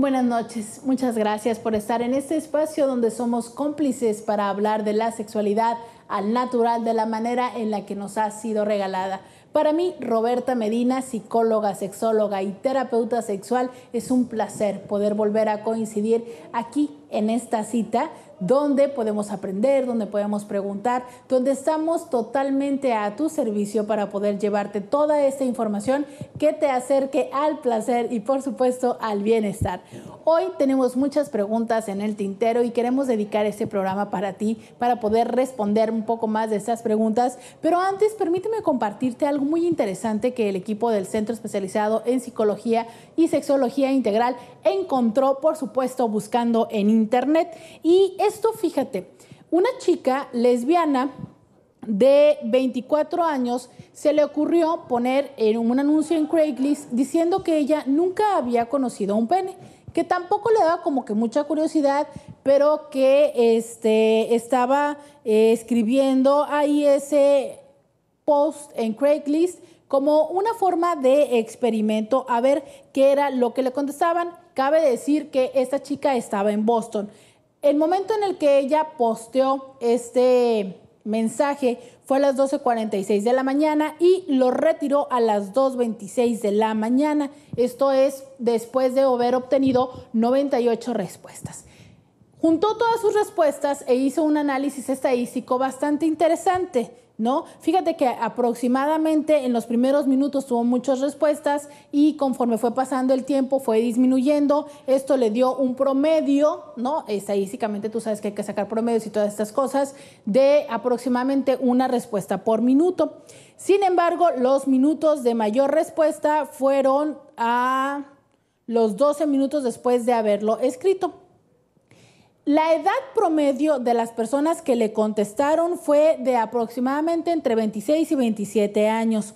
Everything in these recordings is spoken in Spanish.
buenas noches, muchas gracias por estar en este espacio donde somos cómplices para hablar de la sexualidad al natural de la manera en la que nos ha sido regalada. Para mí, Roberta Medina, psicóloga, sexóloga y terapeuta sexual, es un placer poder volver a coincidir aquí en esta cita ¿Dónde podemos aprender, ¿Dónde podemos preguntar, ¿Dónde estamos totalmente a tu servicio para poder llevarte toda esta información que te acerque al placer y por supuesto al bienestar. Hoy tenemos muchas preguntas en el tintero y queremos dedicar este programa para ti, para poder responder un poco más de estas preguntas, pero antes permíteme compartirte algo muy interesante que el equipo del Centro Especializado en Psicología y Sexología Integral encontró, por supuesto, buscando en Internet. Y esto, fíjate, una chica lesbiana de 24 años se le ocurrió poner en un anuncio en Craigslist diciendo que ella nunca había conocido a un pene, que tampoco le daba como que mucha curiosidad, pero que este, estaba eh, escribiendo ahí ese post en Craigslist como una forma de experimento a ver qué era lo que le contestaban. Cabe decir que esta chica estaba en Boston. El momento en el que ella posteó este mensaje fue a las 12.46 de la mañana y lo retiró a las 2.26 de la mañana. Esto es después de haber obtenido 98 respuestas. Juntó todas sus respuestas e hizo un análisis estadístico bastante interesante ¿no? Fíjate que aproximadamente en los primeros minutos tuvo muchas respuestas y conforme fue pasando el tiempo fue disminuyendo. Esto le dio un promedio, ¿no? Estadísticamente tú sabes que hay que sacar promedios y todas estas cosas de aproximadamente una respuesta por minuto. Sin embargo, los minutos de mayor respuesta fueron a los 12 minutos después de haberlo escrito. La edad promedio de las personas que le contestaron fue de aproximadamente entre 26 y 27 años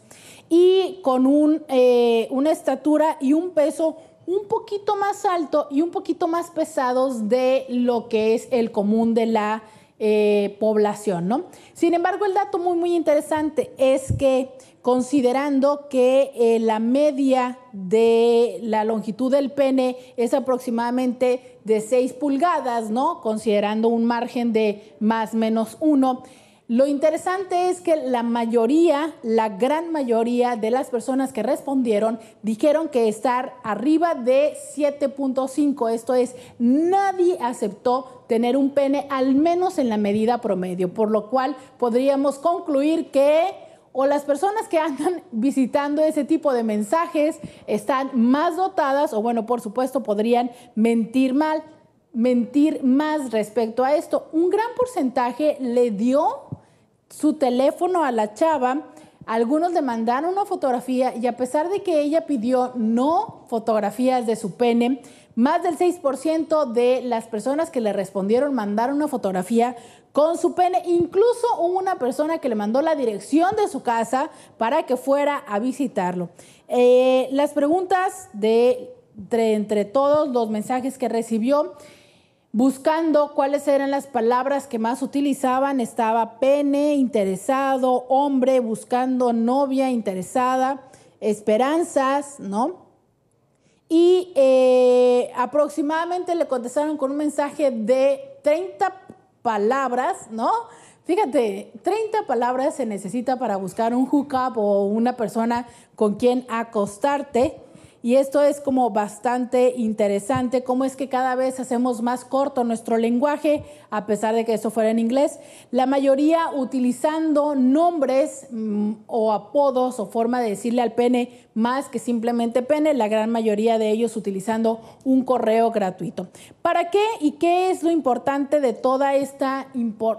y con eh, una estatura y un peso un poquito más alto y un poquito más pesados de lo que es el común de la eh, población, ¿no? Sin embargo, el dato muy, muy interesante es que considerando que eh, la media de la longitud del pene es aproximadamente de 6 pulgadas, ¿no? Considerando un margen de más menos 1. Lo interesante es que la mayoría, la gran mayoría de las personas que respondieron dijeron que estar arriba de 7.5, esto es, nadie aceptó tener un pene al menos en la medida promedio, por lo cual podríamos concluir que o las personas que andan visitando ese tipo de mensajes están más dotadas o bueno, por supuesto, podrían mentir mal, mentir más respecto a esto. Un gran porcentaje le dio su teléfono a la chava. Algunos le mandaron una fotografía y a pesar de que ella pidió no fotografías de su pene, más del 6% de las personas que le respondieron mandaron una fotografía con su pene. Incluso hubo una persona que le mandó la dirección de su casa para que fuera a visitarlo. Eh, las preguntas de entre todos los mensajes que recibió, buscando cuáles eran las palabras que más utilizaban, estaba pene, interesado, hombre, buscando novia, interesada, esperanzas, ¿no? y eh, aproximadamente le contestaron con un mensaje de 30 palabras, ¿no? Fíjate, 30 palabras se necesita para buscar un hookup o una persona con quien acostarte. Y esto es como bastante interesante, cómo es que cada vez hacemos más corto nuestro lenguaje, a pesar de que eso fuera en inglés, la mayoría utilizando nombres mm, o apodos o forma de decirle al pene más que simplemente pene, la gran mayoría de ellos utilizando un correo gratuito. ¿Para qué y qué es lo importante de toda esta,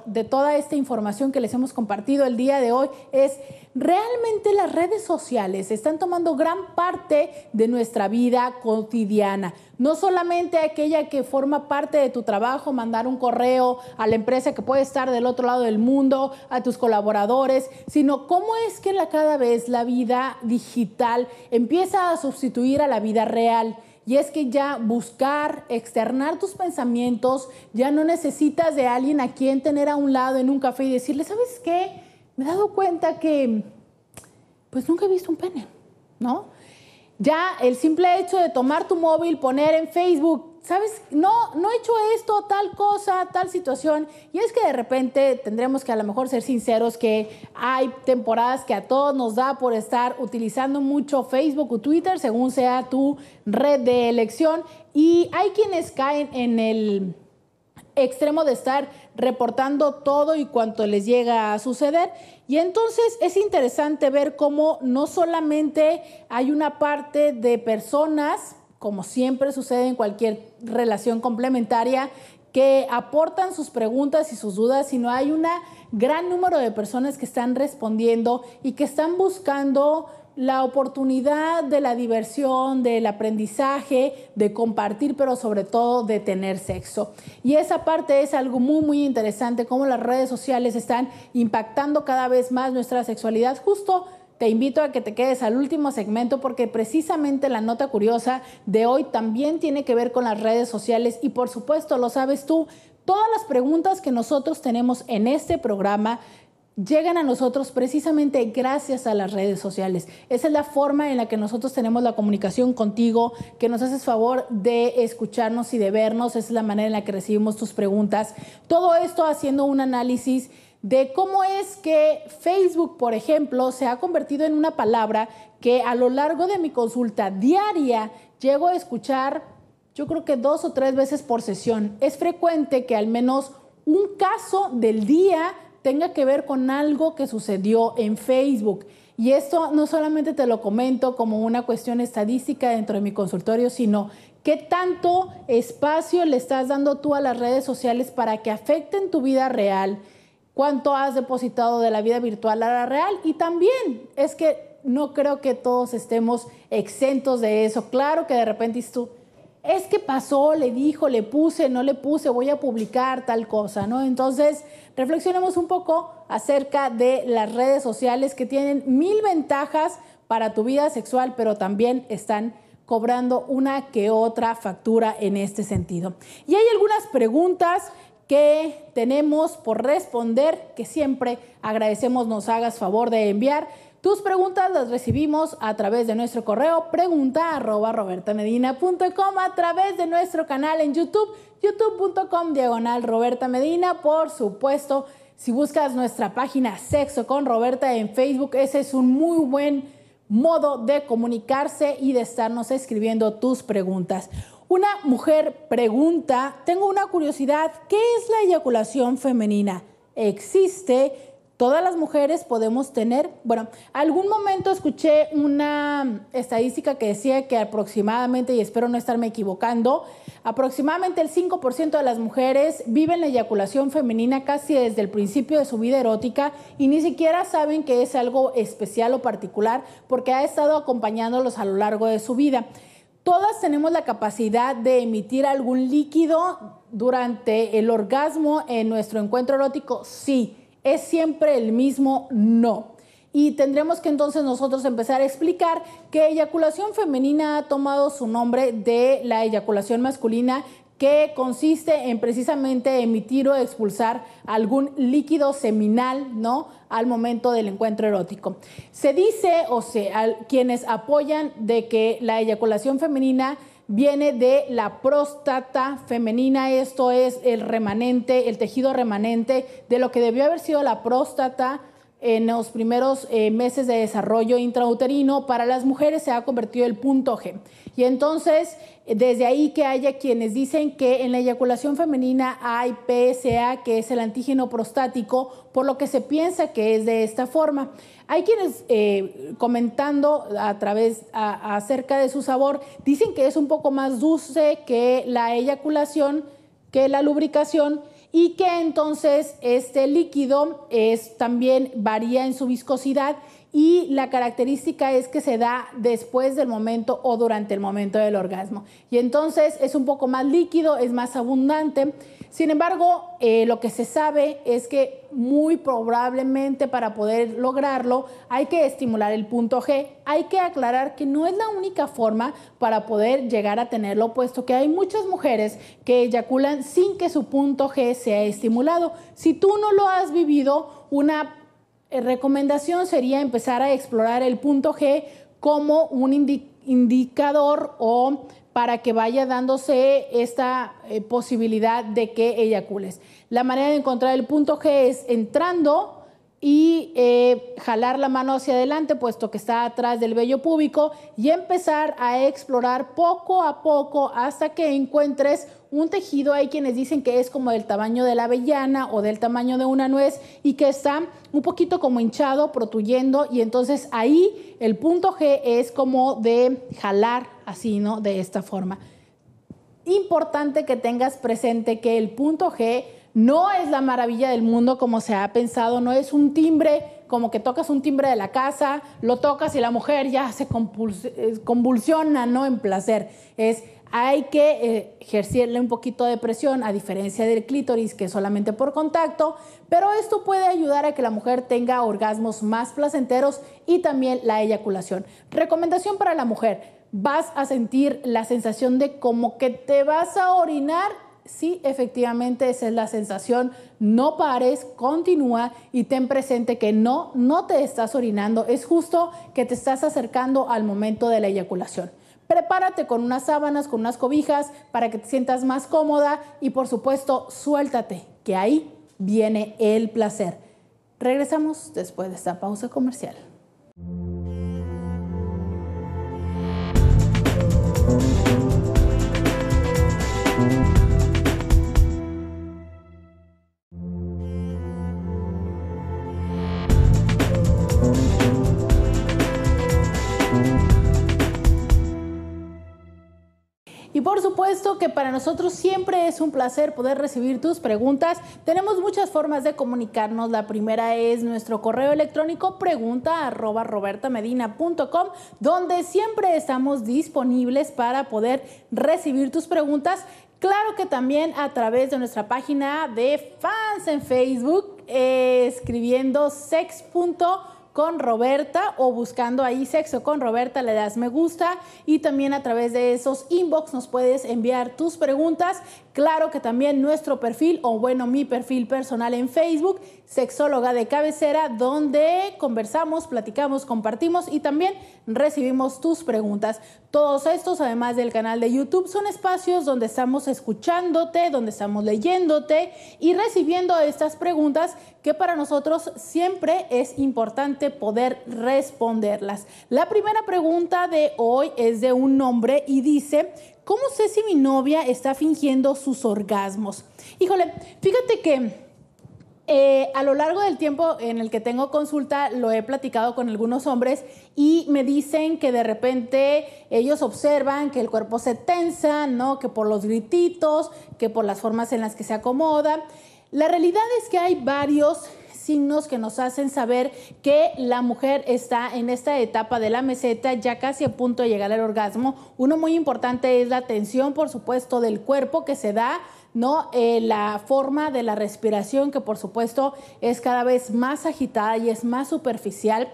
de toda esta información que les hemos compartido el día de hoy? Es realmente las redes sociales están tomando gran parte de nuestra vida cotidiana. No solamente aquella que forma parte de tu trabajo, mandar un correo a la empresa que puede estar del otro lado del mundo, a tus colaboradores, sino cómo es que cada vez la vida digital empieza a sustituir a la vida real. Y es que ya buscar, externar tus pensamientos, ya no necesitas de alguien a quien tener a un lado en un café y decirle, ¿sabes qué? Me he dado cuenta que pues nunca he visto un pene, ¿no? Ya el simple hecho de tomar tu móvil, poner en Facebook, ¿sabes? No, no he hecho esto, tal cosa, tal situación. Y es que de repente tendremos que a lo mejor ser sinceros que hay temporadas que a todos nos da por estar utilizando mucho Facebook o Twitter, según sea tu red de elección. Y hay quienes caen en el extremo de estar reportando todo y cuanto les llega a suceder. Y entonces es interesante ver cómo no solamente hay una parte de personas, como siempre sucede en cualquier relación complementaria, que aportan sus preguntas y sus dudas, sino hay un gran número de personas que están respondiendo y que están buscando la oportunidad de la diversión, del aprendizaje, de compartir, pero sobre todo de tener sexo. Y esa parte es algo muy, muy interesante, cómo las redes sociales están impactando cada vez más nuestra sexualidad justo te invito a que te quedes al último segmento porque precisamente la nota curiosa de hoy también tiene que ver con las redes sociales y por supuesto lo sabes tú, todas las preguntas que nosotros tenemos en este programa llegan a nosotros precisamente gracias a las redes sociales. Esa es la forma en la que nosotros tenemos la comunicación contigo, que nos haces favor de escucharnos y de vernos, esa es la manera en la que recibimos tus preguntas. Todo esto haciendo un análisis de cómo es que Facebook, por ejemplo, se ha convertido en una palabra que a lo largo de mi consulta diaria llego a escuchar, yo creo que dos o tres veces por sesión. Es frecuente que al menos un caso del día tenga que ver con algo que sucedió en Facebook. Y esto no solamente te lo comento como una cuestión estadística dentro de mi consultorio, sino qué tanto espacio le estás dando tú a las redes sociales para que afecten tu vida real, cuánto has depositado de la vida virtual a la real. Y también es que no creo que todos estemos exentos de eso. Claro que de repente tú, es que pasó, le dijo, le puse, no le puse, voy a publicar tal cosa, ¿no? Entonces Reflexionemos un poco acerca de las redes sociales que tienen mil ventajas para tu vida sexual, pero también están cobrando una que otra factura en este sentido. Y hay algunas preguntas que tenemos por responder, que siempre agradecemos nos hagas favor de enviar. Tus preguntas las recibimos a través de nuestro correo pregunta robertamedina.com, a través de nuestro canal en YouTube, youtube.com diagonal Roberta Medina, por supuesto. Si buscas nuestra página Sexo con Roberta en Facebook, ese es un muy buen modo de comunicarse y de estarnos escribiendo tus preguntas. Una mujer pregunta, tengo una curiosidad, ¿qué es la eyaculación femenina? ¿Existe? ¿Todas las mujeres podemos tener? Bueno, algún momento escuché una estadística que decía que aproximadamente, y espero no estarme equivocando, aproximadamente el 5% de las mujeres viven la eyaculación femenina casi desde el principio de su vida erótica y ni siquiera saben que es algo especial o particular porque ha estado acompañándolos a lo largo de su vida. Todas tenemos la capacidad de emitir algún líquido durante el orgasmo en nuestro encuentro erótico. Sí, es siempre el mismo no. Y tendremos que entonces nosotros empezar a explicar que eyaculación femenina ha tomado su nombre de la eyaculación masculina que consiste en precisamente emitir o expulsar algún líquido seminal, ¿no? Al momento del encuentro erótico. Se dice, o sea, quienes apoyan de que la eyaculación femenina viene de la próstata femenina, esto es el remanente, el tejido remanente de lo que debió haber sido la próstata en los primeros eh, meses de desarrollo intrauterino para las mujeres se ha convertido el punto G. Y entonces, desde ahí que haya quienes dicen que en la eyaculación femenina hay PSA, que es el antígeno prostático, por lo que se piensa que es de esta forma. Hay quienes eh, comentando a través acerca de su sabor, dicen que es un poco más dulce que la eyaculación, que la lubricación y que entonces este líquido es, también varía en su viscosidad y la característica es que se da después del momento o durante el momento del orgasmo. Y entonces es un poco más líquido, es más abundante sin embargo, eh, lo que se sabe es que muy probablemente para poder lograrlo hay que estimular el punto G. Hay que aclarar que no es la única forma para poder llegar a tenerlo, puesto que hay muchas mujeres que eyaculan sin que su punto G sea estimulado. Si tú no lo has vivido, una eh, recomendación sería empezar a explorar el punto G como un indicador o para que vaya dándose esta eh, posibilidad de que eyacules. La manera de encontrar el punto G es entrando y eh, jalar la mano hacia adelante, puesto que está atrás del vello púbico, y empezar a explorar poco a poco hasta que encuentres un tejido. Hay quienes dicen que es como del tamaño de la avellana o del tamaño de una nuez y que está un poquito como hinchado, protuyendo, y entonces ahí el punto G es como de jalar así, ¿no? De esta forma. Importante que tengas presente que el punto G no es la maravilla del mundo como se ha pensado, no es un timbre como que tocas un timbre de la casa, lo tocas y la mujer ya se eh, convulsiona, ¿no? En placer. Es hay que eh, ejercerle un poquito de presión, a diferencia del clítoris, que es solamente por contacto, pero esto puede ayudar a que la mujer tenga orgasmos más placenteros y también la eyaculación. Recomendación para la mujer, vas a sentir la sensación de como que te vas a orinar sí, efectivamente esa es la sensación, no pares, continúa y ten presente que no, no te estás orinando, es justo que te estás acercando al momento de la eyaculación. Prepárate con unas sábanas, con unas cobijas para que te sientas más cómoda y por supuesto suéltate, que ahí viene el placer. Regresamos después de esta pausa comercial. Puesto que para nosotros siempre es un placer poder recibir tus preguntas. Tenemos muchas formas de comunicarnos. La primera es nuestro correo electrónico pregunta arroba robertamedina.com, donde siempre estamos disponibles para poder recibir tus preguntas. Claro que también a través de nuestra página de fans en Facebook, eh, escribiendo sex.com con Roberta o buscando ahí sexo con Roberta le das me gusta y también a través de esos inbox nos puedes enviar tus preguntas Claro que también nuestro perfil, o bueno, mi perfil personal en Facebook, sexóloga de cabecera, donde conversamos, platicamos, compartimos y también recibimos tus preguntas. Todos estos, además del canal de YouTube, son espacios donde estamos escuchándote, donde estamos leyéndote y recibiendo estas preguntas que para nosotros siempre es importante poder responderlas. La primera pregunta de hoy es de un hombre y dice, ¿cómo sé si mi novia está fingiendo sus orgasmos? Híjole, fíjate que... Eh, a lo largo del tiempo en el que tengo consulta, lo he platicado con algunos hombres y me dicen que de repente ellos observan que el cuerpo se tensa, ¿no? Que por los grititos, que por las formas en las que se acomoda. La realidad es que hay varios signos que nos hacen saber que la mujer está en esta etapa de la meseta, ya casi a punto de llegar al orgasmo. Uno muy importante es la tensión, por supuesto, del cuerpo que se da ¿no? Eh, la forma de la respiración, que por supuesto es cada vez más agitada y es más superficial.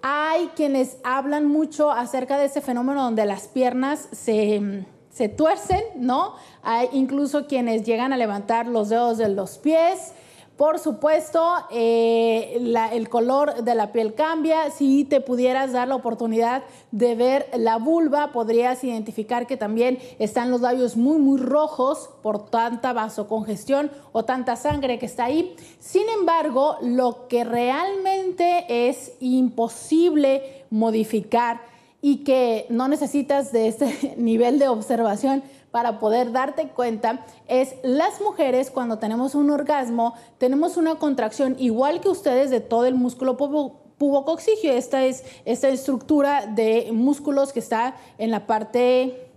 Hay quienes hablan mucho acerca de ese fenómeno donde las piernas se, se tuercen, ¿no? Hay incluso quienes llegan a levantar los dedos de los pies. Por supuesto, eh, el color de la piel cambia. Si te pudieras dar la oportunidad de ver la vulva, podrías identificar que también están los labios muy, muy rojos por tanta vasocongestión o tanta sangre que está ahí. Sin embargo, lo que realmente es imposible modificar y que no necesitas de este nivel de observación para poder darte cuenta es las mujeres cuando tenemos un orgasmo, tenemos una contracción igual que ustedes de todo el músculo pubocoxigio. Esta es esta estructura de músculos que está en la parte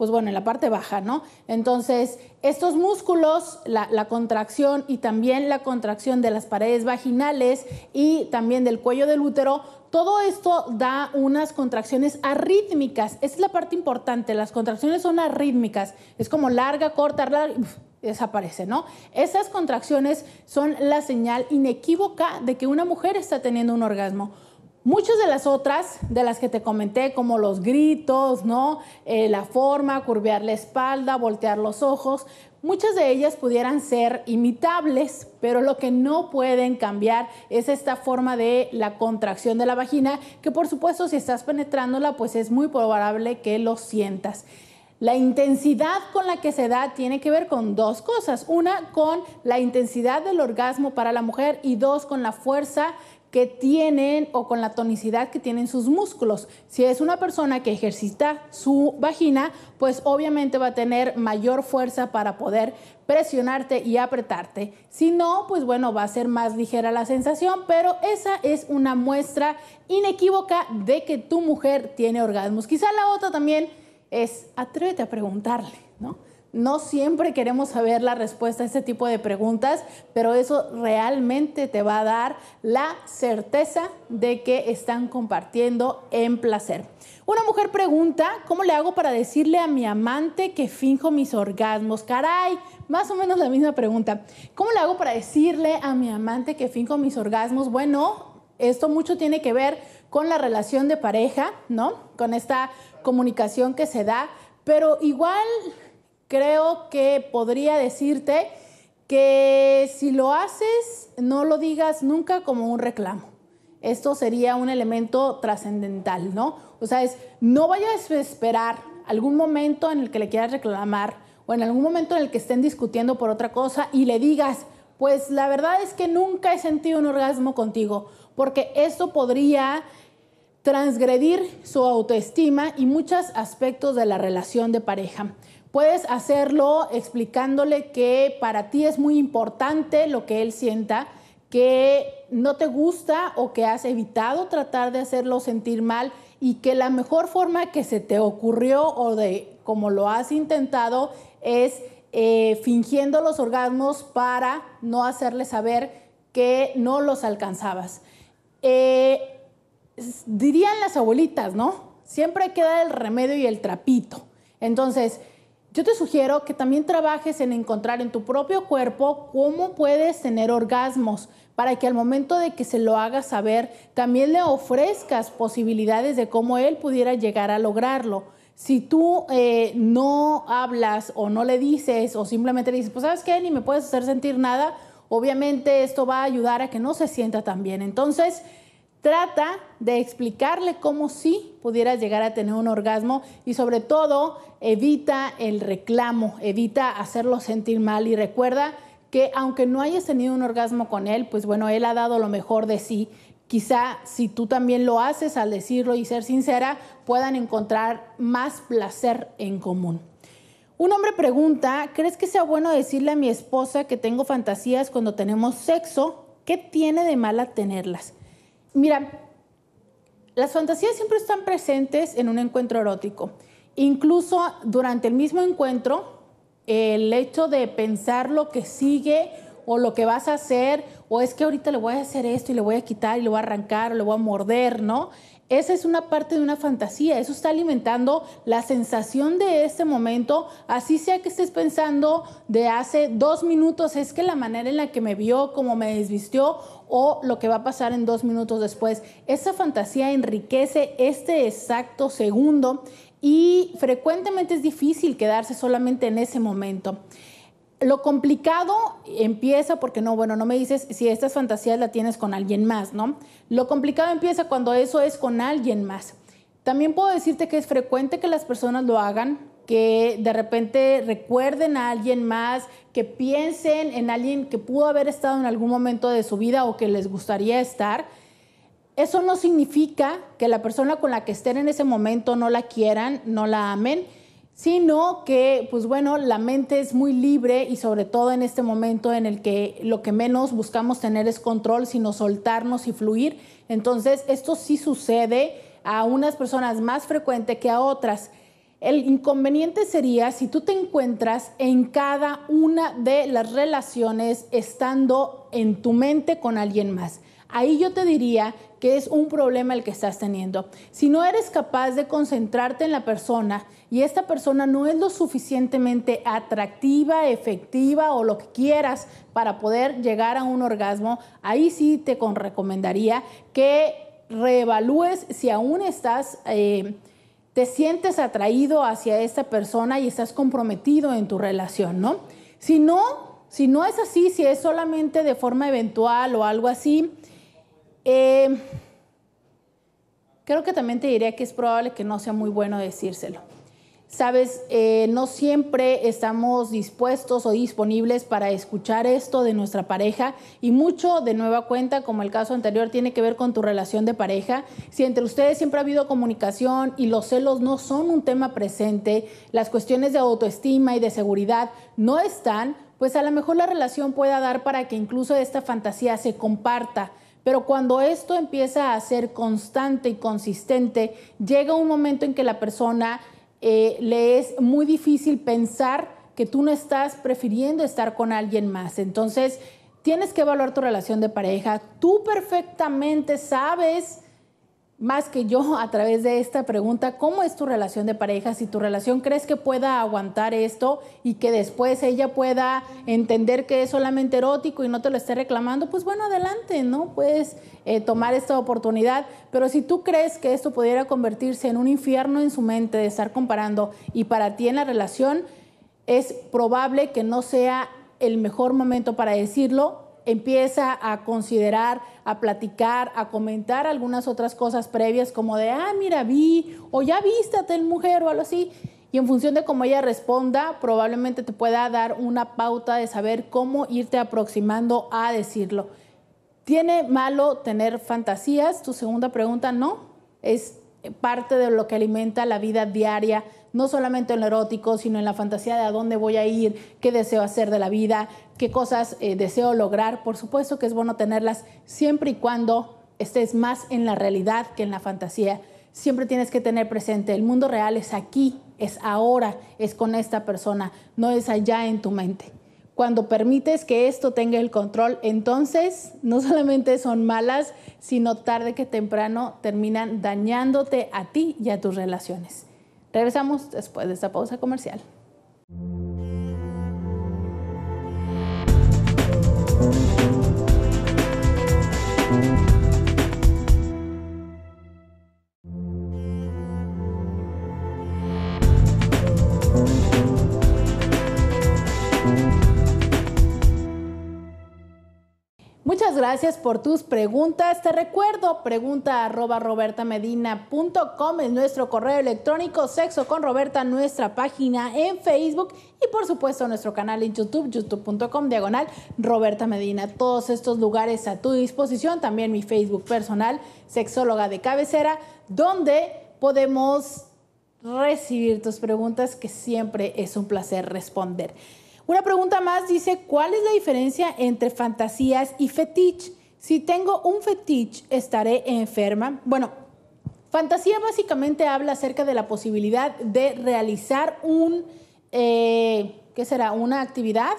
pues bueno, en la parte baja, ¿no? Entonces, estos músculos, la, contracción y también la contracción de las paredes vaginales y también del cuello del útero, todo esto da unas contracciones arrítmicas. Esa es la parte importante. Las contracciones son arrítmicas. Es como larga, corta, larga, desaparece, ¿no? Esas contracciones son la señal inequívoca de que una mujer está teniendo un orgasmo. Muchas de las otras, de las que te comenté, como los gritos, ¿no? Eh, la forma, curvear la espalda, voltear los ojos, muchas de ellas pudieran ser imitables, pero lo que no pueden cambiar es esta forma de la contracción de la vagina, que por supuesto si estás penetrándola, pues es muy probable que lo sientas. La intensidad con la que se da tiene que ver con dos cosas. Una, con la intensidad del orgasmo para la mujer y dos, con la fuerza que tienen o con la tonicidad que tienen sus músculos. Si es una persona que ejercita su vagina, pues obviamente va a tener mayor fuerza para poder presionarte y apretarte. Si no, pues bueno, va a ser más ligera la sensación, pero esa es una muestra inequívoca de que tu mujer tiene orgasmos. Quizá la otra también es atrévete a preguntarle, ¿no? no siempre queremos saber la respuesta a este tipo de preguntas, pero eso realmente te va a dar la certeza de que están compartiendo en placer. Una mujer pregunta, ¿cómo le hago para decirle a mi amante que finjo mis orgasmos? Caray, más o menos la misma pregunta. ¿Cómo le hago para decirle a mi amante que finjo mis orgasmos? Bueno, esto mucho tiene que ver con la relación de pareja, ¿no? Con esta comunicación que se da, pero igual creo que podría decirte que si lo haces, no lo digas nunca como un reclamo. Esto sería un elemento trascendental, ¿no? O sea, es, no vayas a esperar algún momento en el que le quieras reclamar o en algún momento en el que estén discutiendo por otra cosa y le digas, pues la verdad es que nunca he sentido un orgasmo contigo, porque esto podría transgredir su autoestima y muchos aspectos de la relación de pareja. Puedes hacerlo explicándole que para ti es muy importante lo que él sienta, que no te gusta o que has evitado tratar de hacerlo sentir mal y que la mejor forma que se te ocurrió o de como lo has intentado es eh, fingiendo los orgasmos para no hacerle saber que no los alcanzabas. Eh, dirían las abuelitas, ¿no? Siempre hay que dar el remedio y el trapito. Entonces, yo te sugiero que también trabajes en encontrar en tu propio cuerpo cómo puedes tener orgasmos para que al momento de que se lo hagas saber, también le ofrezcas posibilidades de cómo él pudiera llegar a lograrlo. Si tú eh, no hablas o no le dices o simplemente le dices, pues sabes qué, ni me puedes hacer sentir nada, obviamente esto va a ayudar a que no se sienta tan bien. Entonces, Trata de explicarle cómo sí pudieras llegar a tener un orgasmo y sobre todo evita el reclamo, evita hacerlo sentir mal y recuerda que aunque no hayas tenido un orgasmo con él, pues bueno, él ha dado lo mejor de sí. Quizá si tú también lo haces al decirlo y ser sincera, puedan encontrar más placer en común. Un hombre pregunta, ¿crees que sea bueno decirle a mi esposa que tengo fantasías cuando tenemos sexo? ¿Qué tiene de mala tenerlas? Mira, las fantasías siempre están presentes en un encuentro erótico. Incluso durante el mismo encuentro, el hecho de pensar lo que sigue o lo que vas a hacer, o es que ahorita le voy a hacer esto y le voy a quitar y le voy a arrancar, o le voy a morder, ¿no? esa es una parte de una fantasía, eso está alimentando la sensación de este momento, así sea que estés pensando de hace dos minutos, es que la manera en la que me vio, cómo me desvistió o lo que va a pasar en dos minutos después, esa fantasía enriquece este exacto segundo y frecuentemente es difícil quedarse solamente en ese momento lo complicado empieza porque no, bueno, no me dices si estas fantasías la tienes con alguien más, ¿no? Lo complicado empieza cuando eso es con alguien más. También puedo decirte que es frecuente que las personas lo hagan, que de repente recuerden a alguien más, que piensen en alguien que pudo haber estado en algún momento de su vida o que les gustaría estar. Eso no significa que la persona con la que estén en ese momento no la quieran, no la amen sino que, pues bueno, la mente es muy libre y sobre todo en este momento en el que lo que menos buscamos tener es control, sino soltarnos y fluir. Entonces, esto sí sucede a unas personas más frecuente que a otras. El inconveniente sería si tú te encuentras en cada una de las relaciones estando en tu mente con alguien más ahí yo te diría que es un problema el que estás teniendo. Si no eres capaz de concentrarte en la persona y esta persona no es lo suficientemente atractiva, efectiva o lo que quieras para poder llegar a un orgasmo, ahí sí te recomendaría que reevalúes si aún estás... Eh, te sientes atraído hacia esta persona y estás comprometido en tu relación, ¿no? Si no, si no es así, si es solamente de forma eventual o algo así, eh, creo que también te diría que es probable que no sea muy bueno decírselo. Sabes, eh, no siempre estamos dispuestos o disponibles para escuchar esto de nuestra pareja y mucho de nueva cuenta, como el caso anterior, tiene que ver con tu relación de pareja. Si entre ustedes siempre ha habido comunicación y los celos no son un tema presente, las cuestiones de autoestima y de seguridad no están, pues a lo mejor la relación pueda dar para que incluso esta fantasía se comparta pero cuando esto empieza a ser constante y consistente, llega un momento en que la persona eh, le es muy difícil pensar que tú no estás prefiriendo estar con alguien más. Entonces, tienes que evaluar tu relación de pareja. Tú perfectamente sabes más que yo a través de esta pregunta, ¿cómo es tu relación de pareja? Si tu relación crees que pueda aguantar esto y que después ella pueda entender que es solamente erótico y no te lo esté reclamando, pues bueno, adelante, ¿no? Puedes eh, tomar esta oportunidad, pero si tú crees que esto pudiera convertirse en un infierno en su mente de estar comparando y para ti en la relación, es probable que no sea el mejor momento para decirlo empieza a considerar, a platicar, a comentar algunas otras cosas previas como de, ah, mira, vi, o ya vístate el mujer o algo así. Y en función de cómo ella responda, probablemente te pueda dar una pauta de saber cómo irte aproximando a decirlo. ¿Tiene malo tener fantasías? Tu segunda pregunta, no. Es parte de lo que alimenta la vida diaria no solamente en lo erótico, sino en la fantasía de a dónde voy a ir, qué deseo hacer de la vida, qué cosas eh, deseo lograr. Por supuesto que es bueno tenerlas siempre y cuando estés más en la realidad que en la fantasía. Siempre tienes que tener presente, el mundo real es aquí, es ahora, es con esta persona, no es allá en tu mente. Cuando permites que esto tenga el control, entonces no solamente son malas, sino tarde que temprano terminan dañándote a ti y a tus relaciones. Regresamos después de esta pausa comercial. Muchas gracias por tus preguntas. Te recuerdo, pregunta arroba robertamedina.com es nuestro correo electrónico, sexo con Roberta, nuestra página en Facebook y por supuesto nuestro canal en YouTube, youtube.com diagonal Roberta Medina. Todos estos lugares a tu disposición, también mi Facebook personal, sexóloga de cabecera, donde podemos recibir tus preguntas que siempre es un placer responder. Una pregunta más dice, ¿cuál es la diferencia entre fantasías y fetiche? Si tengo un fetiche, ¿estaré enferma? Bueno, fantasía básicamente habla acerca de la posibilidad de realizar un, eh, ¿qué será? Una actividad,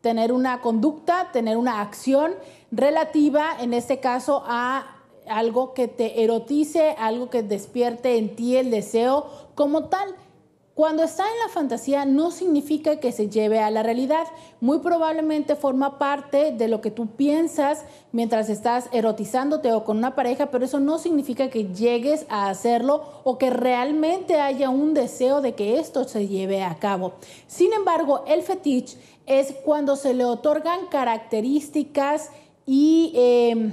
tener una conducta, tener una acción relativa, en este caso, a algo que te erotice, algo que despierte en ti el deseo como tal. Cuando está en la fantasía no significa que se lleve a la realidad, muy probablemente forma parte de lo que tú piensas mientras estás erotizándote o con una pareja, pero eso no significa que llegues a hacerlo o que realmente haya un deseo de que esto se lleve a cabo. Sin embargo, el fetiche es cuando se le otorgan características y... Em,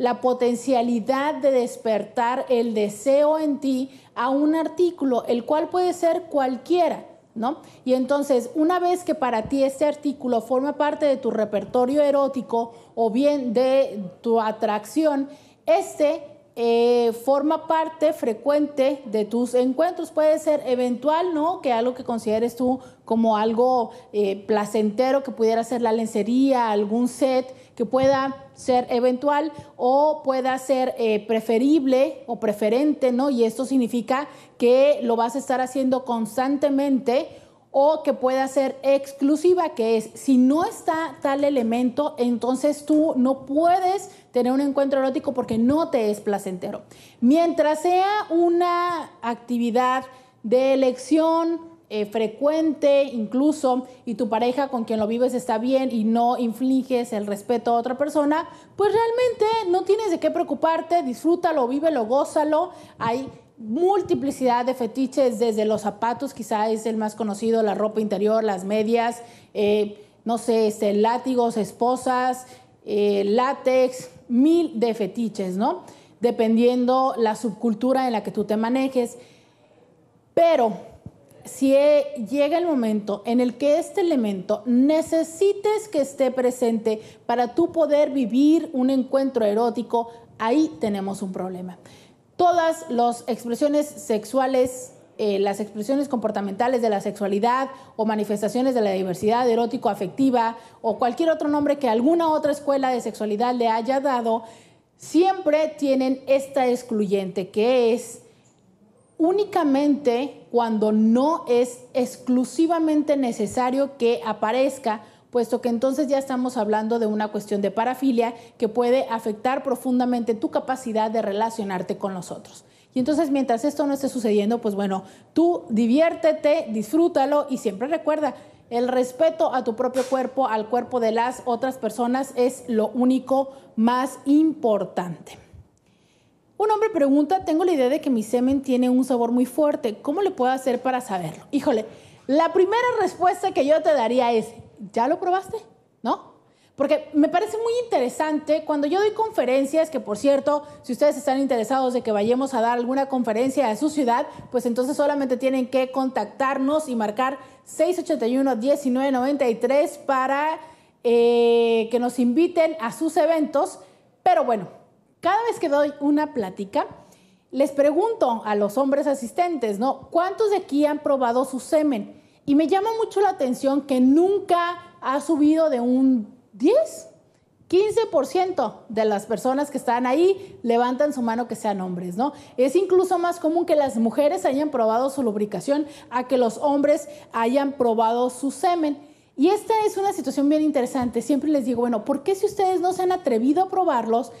la potencialidad de despertar el deseo en ti a un artículo, el cual puede ser cualquiera. ¿No? Y entonces, una vez que para ti este artículo forma parte de tu repertorio erótico o bien de tu atracción, este eh, forma parte frecuente de tus encuentros. Puede ser eventual, ¿no? Que algo que consideres tú como algo eh, placentero, que pudiera ser la lencería, algún set, que pueda ser eventual o pueda ser eh, preferible o preferente, ¿no? Y esto significa que lo vas a estar haciendo constantemente o que pueda ser exclusiva, que es si no está tal elemento, entonces tú no puedes tener un encuentro erótico porque no te es placentero. Mientras sea una actividad de elección, eh, frecuente incluso y tu pareja con quien lo vives está bien y no infliges el respeto a otra persona, pues realmente no tienes de qué preocuparte, disfrútalo, vívelo, gózalo. Hay multiplicidad de fetiches, desde los zapatos quizá es el más conocido, la ropa interior, las medias, eh, no sé, este, látigos, esposas, eh, látex, mil de fetiches, ¿no? Dependiendo la subcultura en la que tú te manejes. Pero si llega el momento en el que este elemento necesites que esté presente para tú poder vivir un encuentro erótico, ahí tenemos un problema. Todas las expresiones sexuales eh, las expresiones comportamentales de la sexualidad o manifestaciones de la diversidad erótico-afectiva o cualquier otro nombre que alguna otra escuela de sexualidad le haya dado, siempre tienen esta excluyente que es únicamente cuando no es exclusivamente necesario que aparezca puesto que entonces ya estamos hablando de una cuestión de parafilia que puede afectar profundamente tu capacidad de relacionarte con los otros. Y entonces mientras esto no esté sucediendo, pues bueno, tú diviértete, disfrútalo y siempre recuerda, el respeto a tu propio cuerpo, al cuerpo de las otras personas es lo único más importante. Un hombre pregunta, tengo la idea de que mi semen tiene un sabor muy fuerte, ¿cómo le puedo hacer para saberlo? Híjole, la primera respuesta que yo te daría es, ¿ya lo probaste? ¿No? Porque me parece muy interesante cuando yo doy conferencias, que por cierto, si ustedes están interesados de que vayamos a dar alguna conferencia a su ciudad, pues entonces solamente tienen que contactarnos y marcar 681-1993 para eh, que nos inviten a sus eventos. Pero bueno, cada vez que doy una plática, les pregunto a los hombres asistentes, ¿no? ¿Cuántos de aquí han probado su semen? Y me llama mucho la atención que nunca ha subido de un 10, 15% de las personas que están ahí levantan su mano que sean hombres, ¿no? Es incluso más común que las mujeres hayan probado su lubricación a que los hombres hayan probado su semen. Y esta es una situación bien interesante. Siempre les digo, bueno, ¿por qué si ustedes no se han atrevido a probarlos,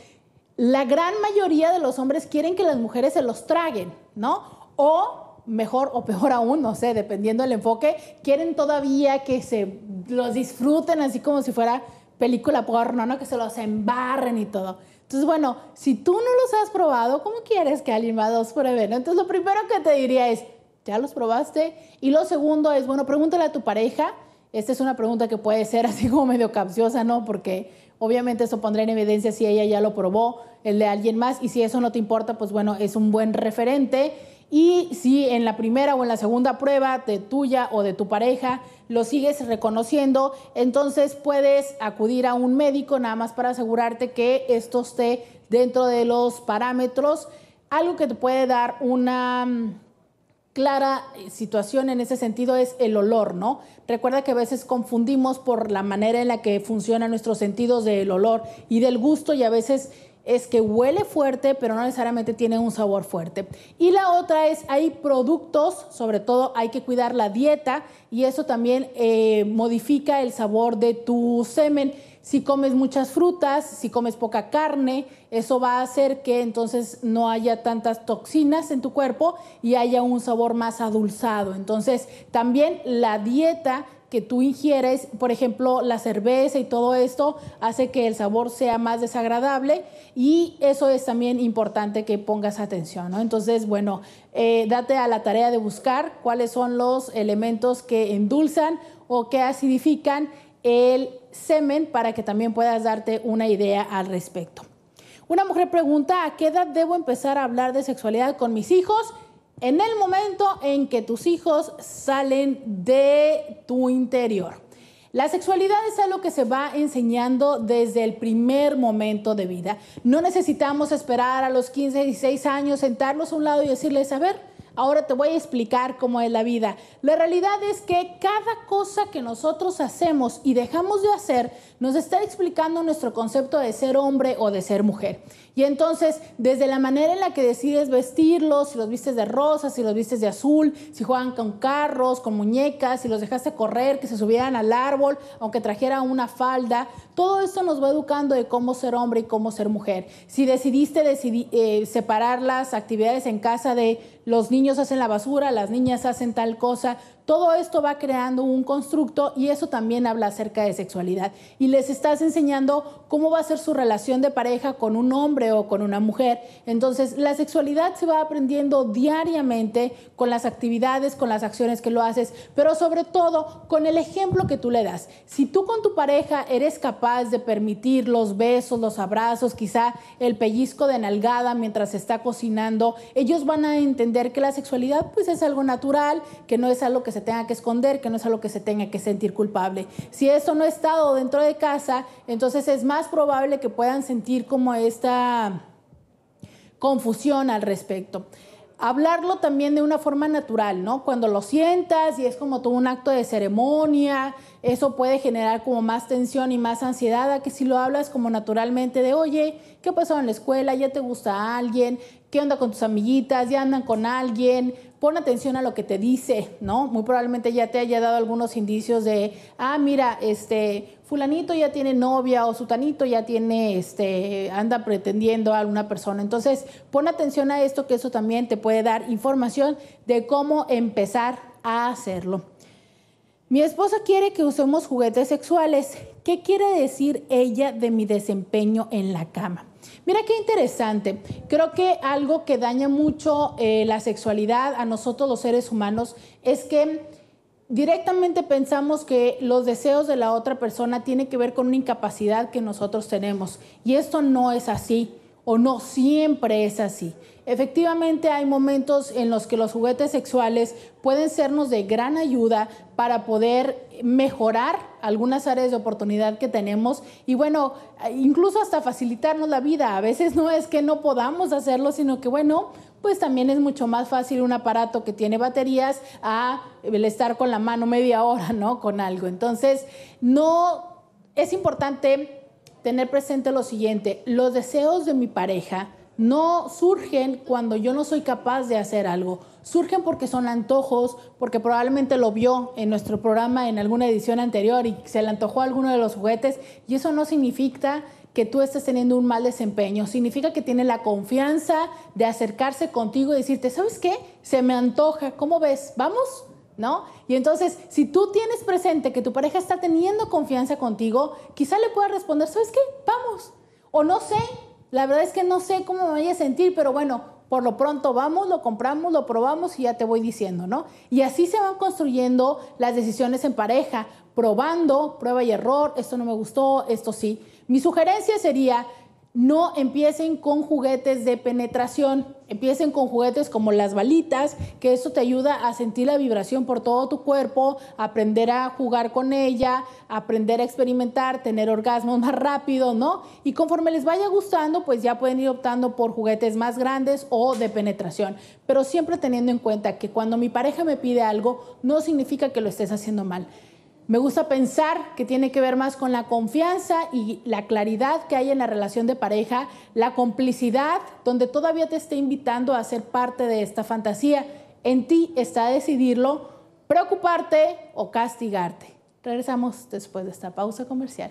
la gran mayoría de los hombres quieren que las mujeres se los traguen, ¿no? O mejor o peor aún, no sé, dependiendo del enfoque, quieren todavía que se los disfruten así como si fuera película porno, ¿no? Que se los embarren y todo. Entonces, bueno, si tú no los has probado, ¿cómo quieres que alguien por dos pruebe? Entonces, lo primero que te diría es, ¿ya los probaste? Y lo segundo es, bueno, pregúntale a tu pareja. Esta es una pregunta que puede ser así como medio capciosa, ¿no? Porque Obviamente eso pondrá en evidencia si ella ya lo probó, el de alguien más, y si eso no te importa, pues bueno, es un buen referente. Y si en la primera o en la segunda prueba de tuya o de tu pareja lo sigues reconociendo, entonces puedes acudir a un médico nada más para asegurarte que esto esté dentro de los parámetros. Algo que te puede dar una clara eh, situación en ese sentido es el olor, ¿no? Recuerda que a veces confundimos por la manera en la que funcionan nuestros sentidos del olor y del gusto y a veces es que huele fuerte, pero no necesariamente tiene un sabor fuerte. Y la otra es, hay productos, sobre todo hay que cuidar la dieta y eso también eh, modifica el sabor de tu semen. Si comes muchas frutas, si comes poca carne, eso va a hacer que entonces no haya tantas toxinas en tu cuerpo y haya un sabor más adulzado. Entonces, también la dieta que tú ingieres, por ejemplo, la cerveza y todo esto, hace que el sabor sea más desagradable y eso es también importante que pongas atención, Entonces, bueno, eh, date a la tarea de buscar cuáles son los elementos que endulzan o que acidifican el semen para que también puedas darte una idea al respecto. Una mujer pregunta, ¿a qué edad debo empezar a hablar de sexualidad con mis hijos? En el momento en que tus hijos salen de tu interior. La sexualidad es algo que se va enseñando desde el primer momento de vida. No necesitamos esperar a los 15, 16 años, sentarnos a un lado y decirles, a ver, Ahora te voy a explicar cómo es la vida. La realidad es que cada cosa que nosotros hacemos y dejamos de hacer nos está explicando nuestro concepto de ser hombre o de ser mujer. Y entonces, desde la manera en la que decides vestirlos, si los vistes de rosa, si los vistes de azul, si juegan con carros, con muñecas, si los dejaste correr, que se subieran al árbol, aunque trajera una falda, todo esto nos va educando de cómo ser hombre y cómo ser mujer. Si decidiste eh, separar las actividades en casa de los niños hacen la basura, las niñas hacen tal cosa, todo esto va creando un constructo y eso también habla acerca de sexualidad. Y les estás enseñando cómo va a ser su relación de pareja con un hombre o con una mujer. Entonces, la sexualidad se va aprendiendo diariamente con las actividades, con las acciones que lo haces, pero sobre todo con el ejemplo que tú le das. Si tú con tu pareja eres capaz de permitir los besos, los abrazos, quizá el pellizco de nalgada mientras se está cocinando, ellos van a entender que la sexualidad pues es algo natural, que no es algo que se tenga que esconder, que no es lo que se tenga que sentir culpable. Si eso no ha estado dentro de casa, entonces es más probable que puedan sentir como esta confusión al respecto hablarlo también de una forma natural, ¿no? Cuando lo sientas y es como todo un acto de ceremonia, eso puede generar como más tensión y más ansiedad a que si lo hablas como naturalmente de, oye, ¿qué pasó en la escuela? ¿Ya te gusta alguien? ¿Qué onda con tus amiguitas? ¿Ya andan con alguien? pon atención a lo que te dice, ¿no? Muy probablemente ya te haya dado algunos indicios de, ah, mira, este, fulanito ya tiene novia o sutanito ya tiene, este, anda pretendiendo a alguna persona. Entonces, pon atención a esto, que eso también te puede dar información de cómo empezar a hacerlo. Mi esposa quiere que usemos juguetes sexuales. ¿Qué quiere decir ella de mi desempeño en la cama? Mira qué interesante. Creo que algo que daña mucho eh, la sexualidad a nosotros los seres humanos es que directamente pensamos que los deseos de la otra persona tienen que ver con una incapacidad que nosotros tenemos. Y esto no es así o no siempre es así. Efectivamente hay momentos en los que los juguetes sexuales pueden sernos de gran ayuda para poder mejorar algunas áreas de oportunidad que tenemos y bueno, incluso hasta facilitarnos la vida. A veces no es que no podamos hacerlo, sino que bueno, pues también es mucho más fácil un aparato que tiene baterías a estar con la mano media hora, ¿no? Con algo. Entonces, no es importante tener presente lo siguiente, los deseos de mi pareja no surgen cuando yo no soy capaz de hacer algo. Surgen porque son antojos, porque probablemente lo vio en nuestro programa en alguna edición anterior y se le antojó alguno de los juguetes y eso no significa que tú estés teniendo un mal desempeño. Significa que tiene la confianza de acercarse contigo y decirte, ¿sabes qué? Se me antoja, ¿cómo ves? ¿Vamos? ¿No? Y entonces, si tú tienes presente que tu pareja está teniendo confianza contigo, quizá le pueda responder, ¿sabes qué? Vamos. O no sé, la verdad es que no sé cómo me voy a sentir, pero bueno, por lo pronto vamos, lo compramos, lo probamos y ya te voy diciendo, ¿no? Y así se van construyendo las decisiones en pareja, probando, prueba y error, esto no me gustó, esto sí. Mi sugerencia sería no empiecen con juguetes de penetración, empiecen con juguetes como las balitas, que eso te ayuda a sentir la vibración por todo tu cuerpo, aprender a jugar con ella, aprender a experimentar, tener orgasmos más rápido, ¿no? Y conforme les vaya gustando, pues ya pueden ir optando por juguetes más grandes o de penetración, pero siempre teniendo en cuenta que cuando mi pareja me pide algo, no significa que lo estés haciendo mal. Me gusta pensar que tiene que ver más con la confianza y la claridad que hay en la relación de pareja, la complicidad, donde todavía te esté invitando a ser parte de esta fantasía. En ti está decidirlo, preocuparte o castigarte. Regresamos después de esta pausa comercial.